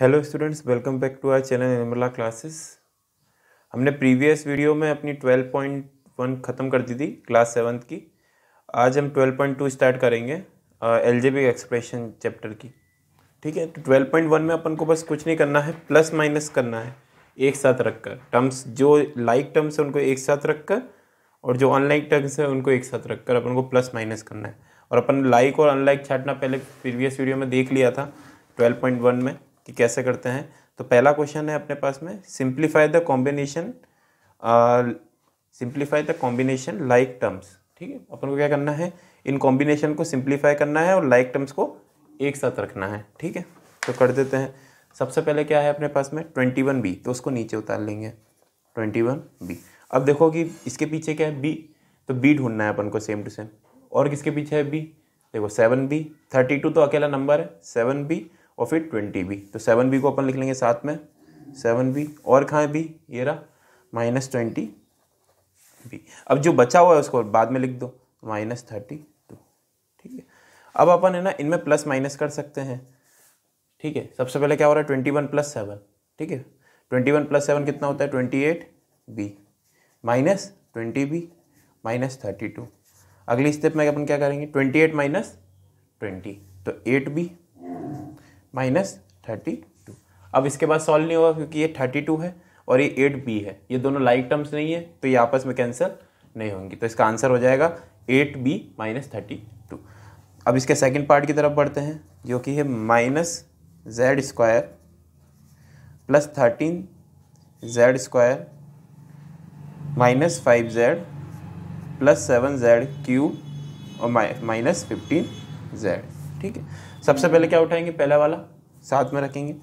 hello students welcome back to our channel Nirmala classes हमने previous video में अपनी 12.1 ख़त्म कर दी थी क्लास सेवन्थ की आज हम 12.2 स्टार्ट करेंगे एलजेबी एक्सप्रेशन चैप्टर की ठीक है तो 12.1 में अपन को बस कुछ नहीं करना है प्लस माइनस करना है एक साथ रखकर टर्म्स जो लाइक टर्म्स है उनको एक साथ रखकर और जो अनलाइक टर्म्स है उनको एक साथ रखकर अपन को प्लस माइनस करना है और अपन लाइक और अनलाइक छाटना पहले प्रीवियस वीडियो में देख लिया था ट्वेल्व में कि कैसे करते हैं तो पहला क्वेश्चन है अपने पास में simplify the combination simplify the combination like terms ठीक है अपन को क्या करना है इन कॉम्बिनेशन को सिंप्लीफाई करना है और लाइक like टर्म्स को एक साथ रखना है ठीक है तो कर देते हैं सबसे पहले क्या है अपने पास में ट्वेंटी वन बी तो उसको नीचे उतार लेंगे ट्वेंटी वन बी अब देखो कि इसके पीछे क्या है बी तो बी ढूंढना है अपन को सेम टू सेम और किसके पीछे है बी देखो सेवन बी थर्टी टू तो अकेला नंबर है सेवन बी और फिर ट्वेंटी बी तो सेवन बी को अपन लिख लेंगे साथ में सेवन बी और कहाँ है बी ये रहा माइनस ट्वेंटी बी अब जो बचा हुआ है उसको बाद में लिख दो माइनस थर्टी टू ठीक है अब अपन है ना इनमें प्लस माइनस कर सकते हैं ठीक है सबसे पहले क्या हो रहा है ट्वेंटी वन प्लस सेवन ठीक है ट्वेंटी वन प्लस सेवन कितना होता है twenty eight B minus twenty B minus thirty two अगली स्टेप में अपन क्या करेंगे ट्वेंटी एट माइनस ट्वेंटी तो eight B minus thirty two अब इसके बाद सॉल्व नहीं होगा क्योंकि ये थर्टी टू है और ये एट बी है ये दोनों लाइक टर्म्स नहीं है तो ये आपस में कैंसिल नहीं होंगी तो इसका आंसर हो जाएगा eight B minus thirty two अब इसके सेकेंड पार्ट की तरफ बढ़ते हैं जो कि है minus Z square plus thirteen Z square minus five Z plus seven Z cube और माइनस फिफ्टीन जेड ठीक है सबसे पहले क्या उठाएंगे पहला वाला साथ में रखेंगे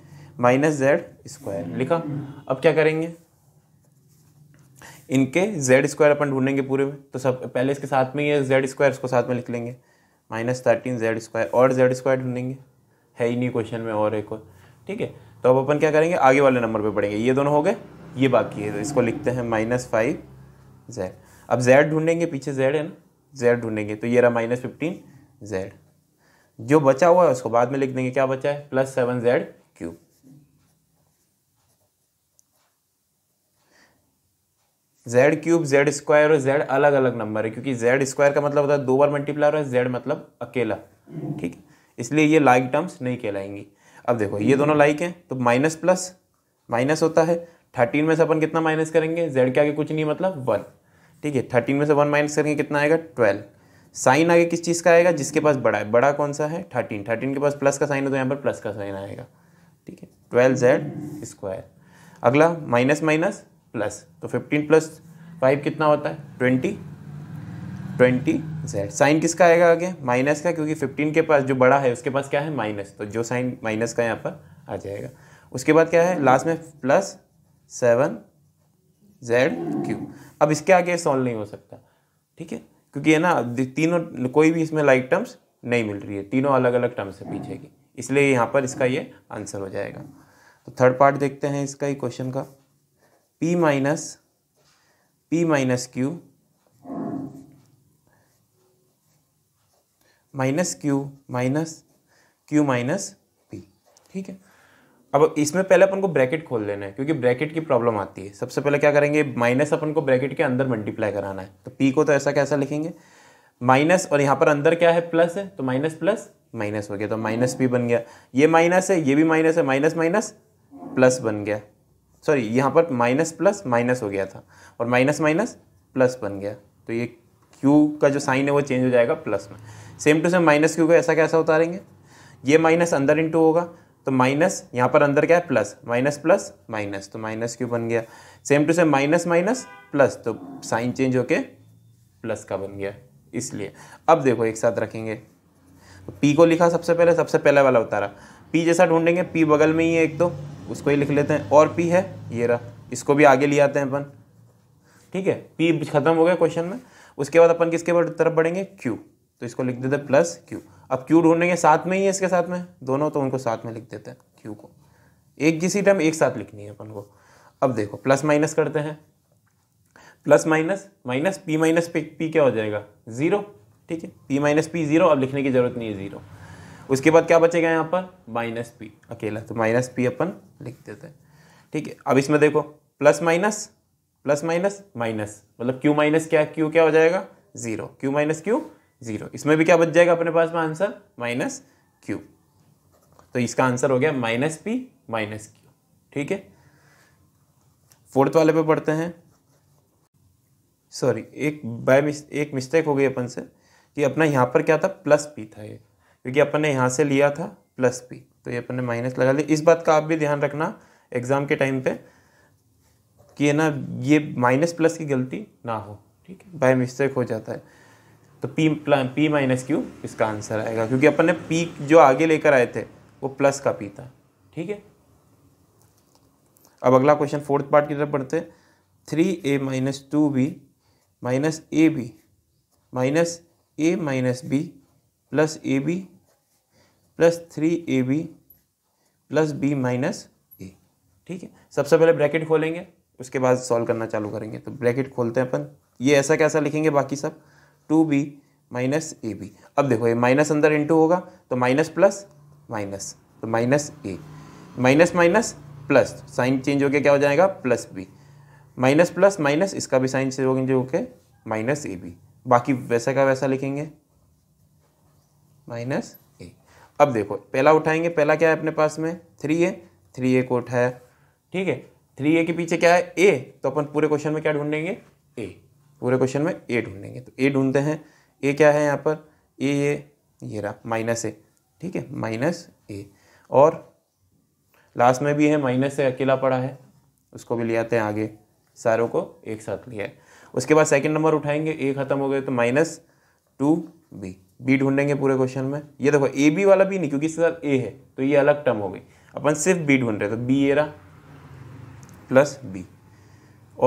माइनस जेड स्क्वायर लिखा अब क्या करेंगे इनके जेड स्क्वायर अपन ढूंढेंगे पूरे में तो सब पहले इसके साथ में ये जेड स्क्वायर इसको साथ में लिख लेंगे माइनस थर्टीन जेड स्क्वायर और जेड स्क्वायर ढूंढेंगे है ही नहीं क्वेश्चन में और एक और ठीक है तो अब अपन क्या करेंगे आगे वाले नंबर पे पढ़ेंगे ये दोनों हो गए ये बाकी है तो इसको लिखते हैं माइनस फाइव जेड अब जेड ढूंढेंगे पीछे जेड है ना जेड ढूंढेंगे तो ये रहा माइनस फिफ्टीन जेड जो बचा हुआ है उसको बाद में लिख देंगे क्या बचा है plus seven Z cube Z cube Z square और जेड अलग अलग नंबर है क्योंकि जेड स्क्वायर का मतलब होता है दो बार मल्टीप्लायर है जेड मतलब अकेला ठीक है इसलिए ये लाइक टर्म्स नहीं कहलाएंगी अब देखो ये दोनों लाइक हैं तो माइनस प्लस माइनस होता है थर्टीन में से अपन कितना माइनस करेंगे जेड के आगे कुछ नहीं मतलब वन ठीक है थर्टीन में से वन माइनस करेंगे कितना आएगा ट्वेल्व साइन आगे किस चीज़ का आएगा जिसके पास बड़ा है बड़ा कौन सा है थर्टीन थर्टीन के पास प्लस का साइन है तो यहाँ पर प्लस का साइन आएगा ठीक है ट्वेल्व जेड स्क्वायर अगला माइनस माइनस प्लस तो फिफ्टीन प्लस फाइव कितना होता है ट्वेंटी ट्वेंटी जेड साइन किसका आएगा आगे माइनस का क्योंकि फिफ्टीन के पास जो बड़ा है उसके पास क्या है माइनस तो जो साइन माइनस का यहाँ पर आ जाएगा उसके बाद क्या है लास्ट में प्लस सेवन जेड क्यू अब इसके आगे सॉल्व नहीं हो सकता ठीक है क्योंकि है ना तीनों कोई भी इसमें लाइक टर्म्स नहीं मिल रही है तीनों अलग अलग टर्म्स है पीछे की इसलिए यहाँ पर इसका ये आंसर हो जाएगा तो थर्ड पार्ट देखते हैं इसका ही क्वेश्चन का P minus P minus Q minus Q minus Q minus P ठीक है अब इसमें पहले अपन को ब्रैकेट खोल लेना है क्योंकि ब्रैकेट की प्रॉब्लम आती है सबसे पहले क्या करेंगे माइनस अपन को ब्रैकेट के अंदर मल्टीप्लाई कराना है तो पी को तो ऐसा कैसा लिखेंगे माइनस और यहाँ पर अंदर क्या है प्लस है तो माइनस प्लस माइनस हो गया तो माइनस पी बन गया ये माइनस है ये भी माइनस है माइनस माइनस प्लस बन गया सॉरी यहाँ पर माइनस प्लस माइनस हो गया था और माइनस माइनस प्लस बन गया तो ये क्यू का जो साइन है वो चेंज हो जाएगा प्लस में same to same minus Q का ऐसा कैसा उतारेंगे ये माइनस अंदर इंटू होगा तो माइनस यहाँ पर अंदर क्या है प्लस माइनस प्लस माइनस तो माइनस क्यों बन गया same to same minus minus plus तो साइन चेंज होके प्लस का बन गया इसलिए अब देखो एक साथ रखेंगे तो पी को लिखा सबसे पहले सबसे पहले वाला उतारा पी जैसा ढूंढेंगे पी बगल में ही है एक तो उसको ही लिख लेते हैं और पी है ये रहा इसको भी आगे ले आते हैं अपन ठीक है पी खत्म हो गया क्वेश्चन में उसके बाद अपन किसके तरफ बढ़ेंगे क्यू तो इसको लिख देते प्लस क्यू अब क्यू ढूंढेंगे साथ में ही है इसके साथ में दोनों तो उनको साथ में लिख देते हैं क्यू को एक जिस टर्म एक साथ लिखनी है अपन को अब देखो प्लस माइनस करते हैं plus minus minus P minus P P क्या हो जाएगा ज़ीरो ठीक है पी माइनस पी ज़ीरो अब लिखने की ज़रूरत नहीं है ज़ीरो उसके बाद क्या बचेगा यहाँ पर माइनस पी अकेला तो माइनस पी अपन लिख देते हैं ठीक है अब इसमें देखो plus minus plus minus minus मतलब क्यू माइनस क्या क्यू क्या हो जाएगा zero Q minus Q zero इसमें भी क्या बच जाएगा अपने पास में आंसर माइनस क्यू तो इसका आंसर हो गया माइनस पी माइनस क्यू ठीक है फोर्थ वाले पे पढ़ते हैं सॉरी एक बाय मिस एक मिस्टेक हो गई अपन से कि अपना यहाँ पर क्या था प्लस पी था ये क्योंकि अपन ने यहाँ से लिया था प्लस पी तो ये अपन ने माइनस लगा लिया इस बात का आप भी ध्यान रखना एग्ज़ाम के टाइम पे कि है ना ये माइनस प्लस की गलती ना हो ठीक है बाय मिस्टेक हो जाता है तो पी पी माइनस क्यू इसका आंसर आएगा क्योंकि अपन ने पी जो आगे लेकर आए थे वो प्लस का पी था ठीक है अब अगला क्वेश्चन फोर्थ पार्ट की तरफ पढ़ते हैं three A minus two B minus A B minus A minus B plus A B plus three A B plus B minus A ठीक है सबसे पहले ब्रैकेट खोलेंगे उसके बाद सॉल्व करना चालू करेंगे तो ब्रैकेट खोलते हैं अपन ये ऐसा कैसा लिखेंगे बाकी सब two B minus A B अब देखो ये माइनस अंदर इंटू होगा तो माइनस प्लस माइनस तो minus A minus minus plus sign change हो गया क्या हो जाएगा plus B minus plus minus इसका भी साइन चेंज हो के माइनस ए बी बाकी वैसा का वैसा लिखेंगे माइनस ए अब देखो पहला उठाएंगे पहला क्या है अपने पास में थ्री ए थ्री ए को उठाया ठीक है थ्री ए के पीछे क्या है ए तो अपन पूरे क्वेश्चन में क्या ढूंढेंगे ए पूरे क्वेश्चन में ए ढूंढेंगे तो ए ढूंढते हैं ए क्या है यहाँ पर ए ये ये रहा माइनस ए ठीक है माइनस ए और लास्ट में भी है माइनस ए अकेला पड़ा है उसको भी ले आते हैं आगे सारों को एक साथ लिया है उसके बाद सेकंड नंबर उठाएंगे ए खत्म हो गए तो माइनस टू बी बी ढूंढेंगे पूरे क्वेश्चन में ये देखो ए बी वाला भी नहीं क्योंकि इसके साथ ए है तो ये अलग टर्म हो गई अपन सिर्फ बी ढूंढ रहे तो बी ये रहा प्लस बी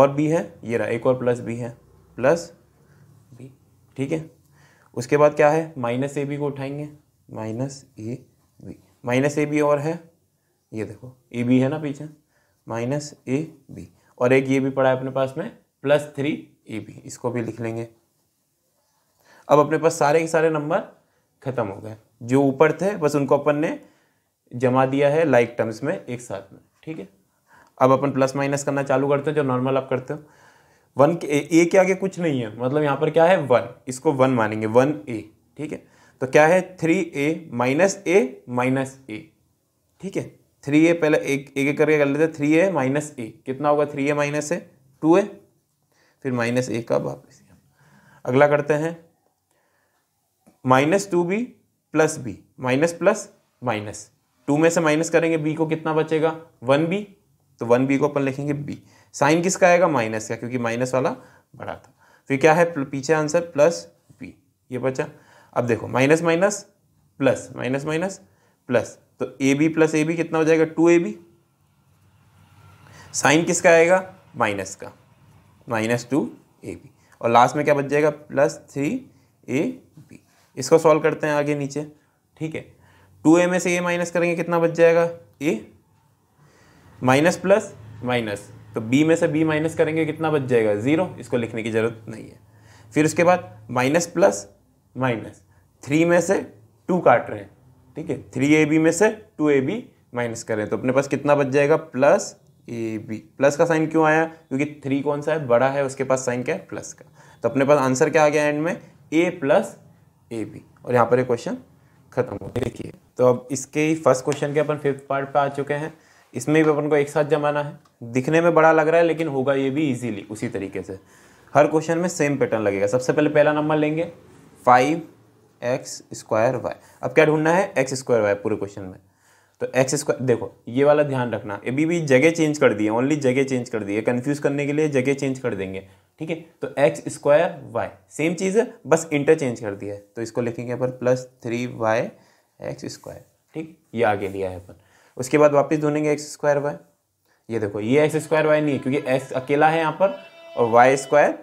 और बी है ये रहा एक और प्लस बी है प्लस बी ठीक है उसके बाद क्या है माइनस ए बी को उठाएंगे minus A B minus A B और है ये देखो ए बी है ना पीछे माइनस ए बी और एक ये भी पड़ा है अपने पास में प्लस थ्री ए बी इसको भी लिख लेंगे अब अपने पास सारे के सारे नंबर खत्म हो गए जो ऊपर थे बस उनको अपन ने जमा दिया है लाइक टर्म्स में एक साथ में ठीक है अब अपन प्लस माइनस करना चालू करते हैं जो नॉर्मल आप करते हो वन के ए के आगे कुछ नहीं है मतलब यहाँ पर क्या है वन इसको वन मानेंगे वन ए ठीक है तो क्या है three A minus A minus A ठीक है थ्री ए पहले एक एक करके कर लेते थ्री ए माइनस ए कितना होगा three A minus A two A फिर माइनस ए का वापस अगला करते हैं minus two B plus B minus plus minus two में से माइनस करेंगे बी को कितना बचेगा वन बी तो वन बी को अपन लिखेंगे बी साइन किसका आएगा माइनस का क्योंकि माइनस वाला बड़ा था फिर तो क्या है पीछे आंसर प्लस बी ये बचा अब देखो minus minus plus minus minus plus तो A B plus A B कितना हो जाएगा टू ए बी साइन किसका आएगा माइनस का माइनस टू ए बी और लास्ट में क्या बच जाएगा प्लस थ्री ए बी इसको सॉल्व करते हैं आगे नीचे ठीक है टू ए में से ए माइनस करेंगे कितना बच जाएगा ए माइनस प्लस माइनस तो बी में से बी माइनस करेंगे कितना बच जाएगा ज़ीरो इसको लिखने की ज़रूरत नहीं है फिर उसके बाद माइनस प्लस माइनस थ्री में से टू काट रहे हैं ठीक है थ्री ए बी में से टू ए बी माइनस करें तो अपने पास कितना बच जाएगा प्लस ए बी प्लस का साइन क्यों आया क्योंकि थ्री कौन सा है बड़ा है उसके पास साइन क्या है प्लस का तो अपने पास आंसर क्या आ गया एंड में ए प्लस ए बी और यहाँ पर एक क्वेश्चन खत्म हो गया देखिए तो अब इसके ही फर्स्ट क्वेश्चन के अपन फिफ्थ पार्ट पर आ चुके हैं इसमें भी अपन को एक साथ जमाना है दिखने में बड़ा लग रहा है लेकिन होगा ये भी इजीली उसी तरीके से हर क्वेश्चन में सेम पैटर्न लगेगा सबसे पहले पहला नंबर लेंगे फाइव एक्स स्क्वायर वाई अब क्या ढूंढना है एक्स स्क्वायर वाई पूरे क्वेश्चन में तो एक्स स्क्वायर देखो ये वाला ध्यान रखना अभी भी जगह चेंज कर दिए ओनली जगह चेंज कर दिए कन्फ्यूज करने के लिए जगह चेंज कर देंगे ठीक है तो एक्स स्क्वायर वाई सेम चीज़ है बस इंटरचेंज कर दिया है तो इसको लिखेंगे अपन plus three Y X square ठीक ये आगे लिया है अपन उसके बाद वापस ढूंढेंगे एक्स स्क्वायर वाई ये देखो ये एक्स स्क्वायर वाई नहीं है क्योंकि एक्स अकेला है यहाँ पर और वाई स्क्वायर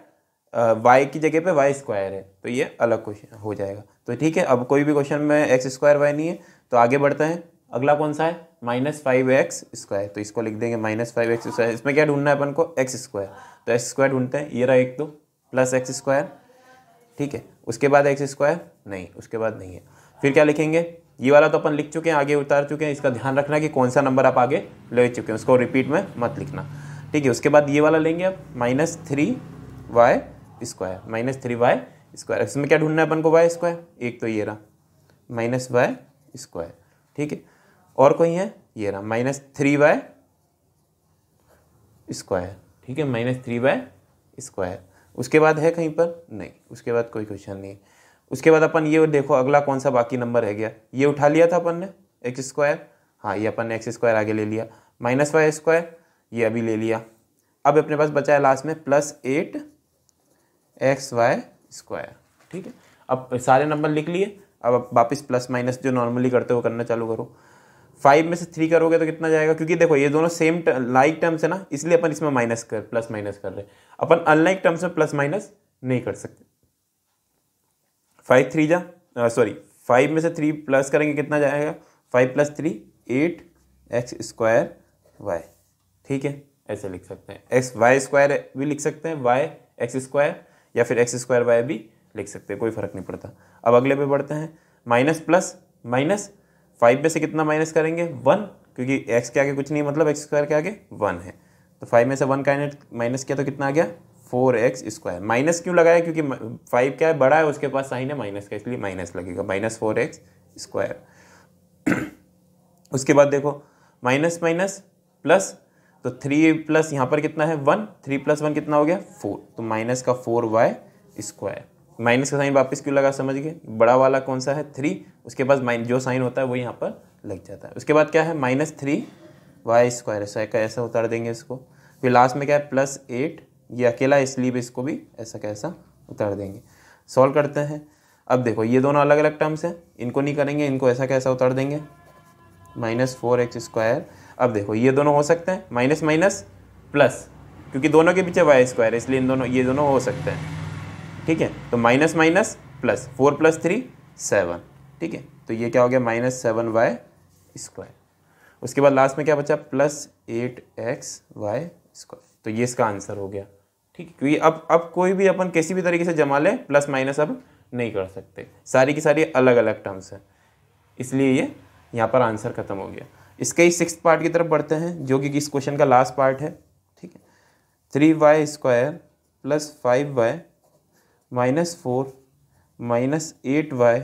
वाई की जगह पे वाई स्क्वायर है तो ये अलग क्वेश्चन हो जाएगा तो ठीक है अब कोई भी क्वेश्चन में एक्स स्क्वायर वाई नहीं है तो आगे बढ़ते हैं अगला कौन सा है माइनस फाइव एक्स स्क्वायर तो इसको लिख देंगे माइनस फाइव एक्स स्क्वायर इसमें क्या ढूंढना है अपन को एक्स स्क्वायर तो एक्स स्क्वायर ढूंढते हैं ये रहा एक तो प्लस एक्स स्क्वायर ठीक है उसके बाद एक्स स्क्वायर नहीं उसके बाद नहीं है फिर क्या लिखेंगे ये वाला तो अपन लिख चुके हैं आगे उतार चुके हैं इसका ध्यान रखना कि कौन सा नंबर आप आगे ले चुके हैं उसको रिपीट में मत लिखना ठीक है उसके बाद ये वाला लेंगे आप minus three Y square minus three Y square इसमें क्या ढूंढना है अपन को वाई स्क्वायर एक तो ये रहा माइनस वाई स्क्वायर ठीक है और कोई है ये रहा माइनस थ्री वाई स्क्वायर ठीक है माइनस थ्री बाय स्क्वायर उसके बाद है कहीं पर नहीं उसके बाद कोई क्वेश्चन नहीं उसके बाद अपन ये देखो अगला कौन सा बाकी नंबर रह गया ये उठा लिया था अपन ने एक्स स्क्वायर हाँ ये अपन ने एक्स स्क्वायर आगे ले लिया माइनस वाई स्क्वायर ये अभी ले लिया अब अपने पास बचा है लास्ट में plus eight X Y square ठीक है अब सारे नंबर लिख लिए अब वापस प्लस माइनस जो नॉर्मली करते हो करना चालू करो फाइव में से थ्री करोगे तो कितना जाएगा क्योंकि देखो ये दोनों सेम लाइक टर्म्स है ना इसलिए अपन इसमें माइनस कर प्लस माइनस कर रहे हैं अपन अनलाइक टर्म्स में प्लस माइनस नहीं कर सकते फाइव थ्री जा सॉरी फाइव में से थ्री प्लस करेंगे कितना जाएगा five plus three eight X square Y ठीक है ऐसे लिख सकते हैं एक्स वाई स्क्वायर भी लिख सकते हैं वाई एक्स स्क्वायर या फिर एक्स स्क्वायर वाई भी लिख सकते हैं कोई फ़र्क नहीं पड़ता अब अगले पे बढ़ते हैं माइनस प्लस माइनस फाइव में से कितना माइनस करेंगे वन क्योंकि एक्स के आगे कुछ नहीं मतलब एक्स स्क्वायर के आगे वन है तो फाइव में से वन का माइनस किया तो कितना आ गया फोर एक्स स्क्वायर माइनस क्यों लगाया क्योंकि फाइव क्या है बड़ा है उसके पास साइन है माइनस का इसलिए माइनस लगेगा माइनस फोर एक्स स्क्वायर उसके बाद देखो माइनस माइनस प्लस तो थ्री प्लस यहाँ पर कितना है वन थ्री प्लस वन कितना हो गया फोर तो माइनस का फोर वाई स्क्वायर माइनस का साइन वापस क्यों लगा समझ गए बड़ा वाला कौन सा है थ्री उसके पास माइन जो साइन होता है वो यहाँ पर लग जाता है उसके बाद क्या है माइनस थ्री वाई स्क्वायर ऐसा ऐसा उतार देंगे इसको फिर लास्ट में क्या है प्लस एट ये अकेला इसलिए भी इसको भी ऐसा कैसा उतार देंगे सॉल्व करते हैं अब देखो ये दोनों अलग अलग टर्म्स हैं इनको नहीं करेंगे इनको ऐसा कैसा उतार देंगे माइनस फोर एक्स स्क्वायर अब देखो ये दोनों हो सकते हैं माइनस माइनस प्लस क्योंकि दोनों के पीछे वाई स्क्वायर है इसलिए इन दोनों ये दोनों हो सकते हैं ठीक है तो minus minus plus four plus three seven ठीक है तो ये क्या हो गया माइनस सेवन वाई स्क्वायर उसके बाद लास्ट में क्या बचा plus eight X Y square तो ये इसका आंसर हो गया ठीक है क्योंकि अब अब कोई भी अपन किसी भी तरीके से जमा ले प्लस माइनस अब नहीं कर सकते सारी की सारी अलग अलग टर्म्स हैं इसलिए ये यहाँ पर आंसर खत्म हो गया इसके ही सिक्स पार्ट की तरफ बढ़ते हैं जो कि इस क्वेश्चन का लास्ट पार्ट है ठीक है three Y square plus five Y minus four minus eight Y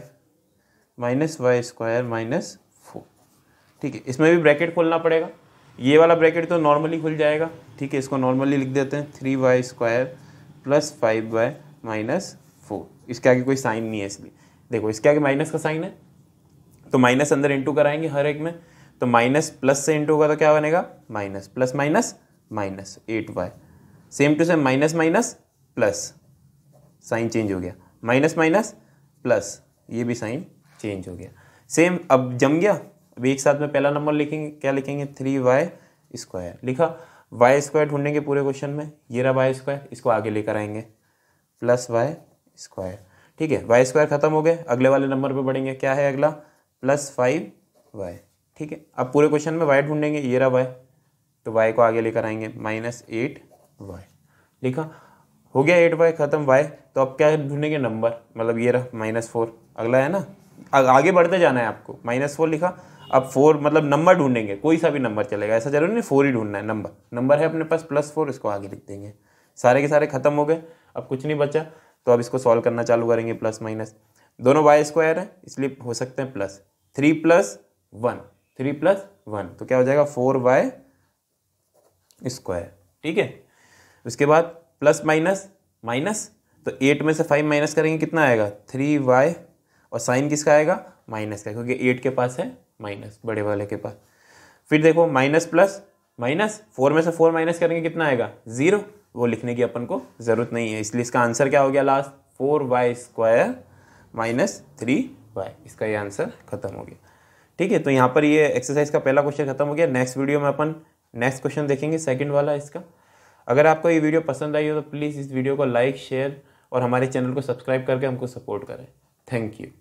minus Y square minus four ठीक है इसमें भी ब्रैकेट खोलना पड़ेगा ये वाला ब्रैकेट तो नॉर्मली खुल जाएगा ठीक है इसको नॉर्मली लिख देते हैं three Y square plus five Y minus four इसके आगे कोई साइन नहीं है इसलिए देखो इसके आगे माइनस का साइन है तो माइनस अंदर इंटू कराएंगे हर एक में तो माइनस प्लस से इंटू होगा तो क्या बनेगा minus plus minus minus eight Y same to same minus minus plus sign change हो गया माइनस माइनस प्लस ये भी साइन चेंज हो गया सेम अब जम गया अब एक साथ में पहला नंबर लिखेंगे क्या लिखेंगे थ्री वाई स्क्वायर लिखा वाई स्क्वायर ढूंढेंगे पूरे क्वेश्चन में ये रहा वाई स्क्वायर इसको आगे लेकर आएंगे प्लस वाई स्क्वायर ठीक है वाई स्क्वायर खत्म हो गए अगले वाले नंबर पर बढ़ेंगे क्या है अगला प्लस फाइव वाई ठीक है अब पूरे क्वेश्चन में वाई ढूंढेंगे ये रहा वाई तो वाई को आगे लेकर आएंगे माइनस एट वाई लिखा हो गया एट वाई खत्म वाई तो अब क्या ढूंढेंगे नंबर मतलब ये रहा माइनस फोर अगला है ना आगे बढ़ते जाना है आपको माइनस फोर लिखा अब फोर मतलब नंबर ढूंढेंगे कोई सा भी नंबर चलेगा ऐसा जरूरी नहीं फोर ही ढूंढना है नंबर नंबर है अपने पास प्लस फोर इसको आगे लिख देंगे सारे के सारे खत्म हो गए अब कुछ नहीं बचा तो अब इसको सॉल्व करना चालू करेंगे प्लस माइनस दोनों वाई स्क्वायर है इसलिए हो सकते हैं plus three plus one three plus one तो क्या हो जाएगा फोर वाई स्क्वायर ठीक है उसके बाद प्लस माइनस माइनस तो एट में से फाइव माइनस करेंगे कितना आएगा थ्री वाई और साइन किसका आएगा माइनस का क्योंकि एट के पास है माइनस बड़े वाले के पास फिर देखो माइनस प्लस माइनस फोर में से फोर माइनस करेंगे कितना आएगा ज़ीरो वो लिखने की अपन को ज़रूरत नहीं है इसलिए इसका आंसर क्या हो गया last four Y square minus three Y इसका ये आंसर खत्म हो गया ठीक है तो यहाँ पर ये एक्सरसाइज का पहला क्वेश्चन खत्म हो गया नेक्स्ट वीडियो में अपन नेक्स्ट क्वेश्चन देखेंगे सेकेंड वाला इसका अगर आपको ये वीडियो पसंद आई हो तो प्लीज़ इस वीडियो को लाइक शेयर और हमारे चैनल को सब्सक्राइब करके हमको सपोर्ट करें थैंक यू